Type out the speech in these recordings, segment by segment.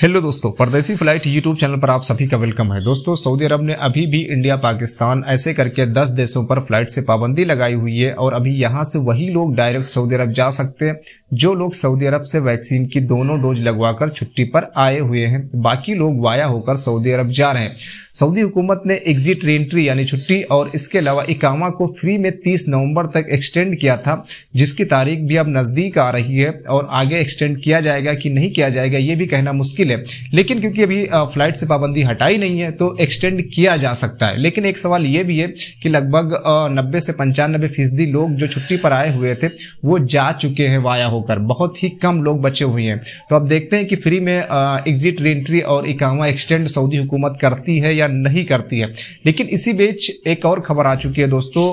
hello दोस्तों परदेसी flight YouTube channel पर आप सभी का वेलकम है दोस्तों सऊदी अरब ने अभी भी इंडिया पाकिस्तान ऐसे करके 10 देशों पर फ्लाइट से पाबंदी लगाई हुई है और अभी यहां से वही लोग डायरेक्ट सऊदी अरब जा सकते हैं जो लोग सऊदी अरब से वैक्सीन की दोनों डोज लगवाकर छुट्टी पर आए हुए हैं बाकी लोग वाया होकर सऊदी अरब जा रहे हैं सऊदी हुकूमत ने एग्जिट रेंट्री यानी छुट्टी और इसके अलावा इकामा को फ्री में 30 नवंबर तक एक्सटेंड किया था जिसकी तारीख भी अब नज़दीक आ रही है और आगे एक्सटेंड किया जाएगा कि नहीं किया जाएगा ये भी कहना मुश्किल है लेकिन क्योंकि अभी फ्लाइट से पाबंदी हटाई नहीं है तो एक्सटेंड किया जा सकता है लेकिन एक सवाल ये भी है कि लगभग नब्बे से पंचानबे फीसदी लोग जो छुट्टी पर आए हुए थे वो जा चुके हैं वाया हो होकर बहुत ही कम लोग बचे हुए हैं तो अब देखते हैं कि फ्री में एग्जिट रेंट्री और इकामा एक्सटेंड सऊदी हुकूमत करती है या नहीं करती है लेकिन इसी बीच एक और खबर आ चुकी है दोस्तों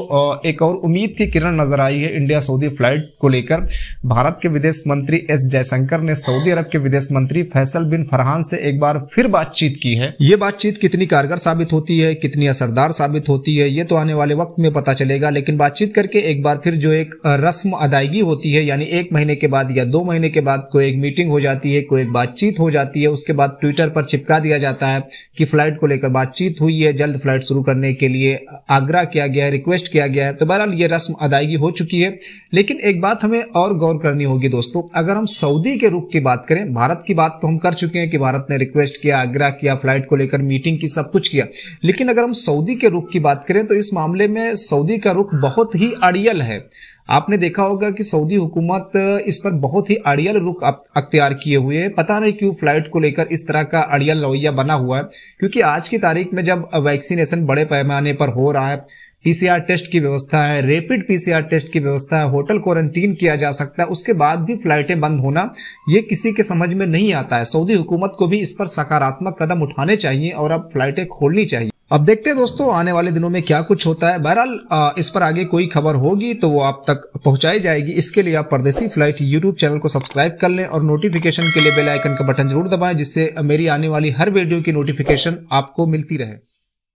एक और उम्मीद की किरण नजर आई है इंडिया सऊदी फ्लाइट को लेकर भारत के विदेश मंत्री एस जयशंकर ने सऊदी अरब के विदेश मंत्री फैसल बिन फरहान से एक बार फिर बातचीत की है ये बातचीत कितनी कारगर साबित होती है कितनी असरदार साबित होती है ये तो आने वाले वक्त में पता चलेगा लेकिन बातचीत करके एक बार फिर जो एक रस्म अदायगी होती है यानी एक महीने के बाद या दो महीने के बाद कोई एक मीटिंग हो जाती है कोई एक बातचीत हो जाती है उसके बाद ट्विटर पर चिपका दिया जाता है कि फ्लाइट को लेकर बातचीत हुई है जल्द फ्लाइट शुरू करने के लिए आग्रह किया गया है रिक्वेस्ट किया गया है तो बहरहाल ये रस्म अदायगी हो चुकी है लेकिन एक बात हमें और गौर करनी होगी दोस्तों अगर हम सऊदी के रुख की बात करें भारत की बात तो हम कर चुके हैं कि भारत ने रिक्वेस्ट किया आग्रह किया फ्लाइट को लेकर मीटिंग की सब कुछ किया लेकिन अगर हम सऊदी के रुख की बात करें तो इस मामले में सऊदी का रुख बहुत ही अड़ियल है आपने देखा होगा कि सऊदी हुकूमत इस पर बहुत ही अड़ियल रुख अख्तियार किए हुए है पता नहीं क्यों फ्लाइट को लेकर इस तरह का अड़ियल रवैया बना हुआ है क्योंकि आज की तारीख में जब वैक्सीनेशन बड़े पैमाने पर हो रहा है पीसीआर टेस्ट की व्यवस्था है रेपिड पीसीआर टेस्ट की व्यवस्था है होटल क्वारंटीन किया जा सकता है उसके बाद भी फ्लाइटें बंद होना ये किसी के समझ में नहीं आता है सऊदी हुकूमत को भी इस पर सकारात्मक कदम उठाने चाहिए और अब फ्लाइटें खोलनी चाहिए अब देखते हैं दोस्तों आने वाले दिनों में क्या कुछ होता है बहरहाल इस पर आगे कोई खबर होगी तो वो आप तक पहुंचाई जाएगी इसके लिए आप परदेसी फ्लाइट यूट्यूब चैनल को सब्सक्राइब कर लें और नोटिफिकेशन के लिए बेल आइकन का बटन जरूर दबाएं जिससे मेरी आने वाली हर वीडियो की नोटिफिकेशन आपको मिलती रहे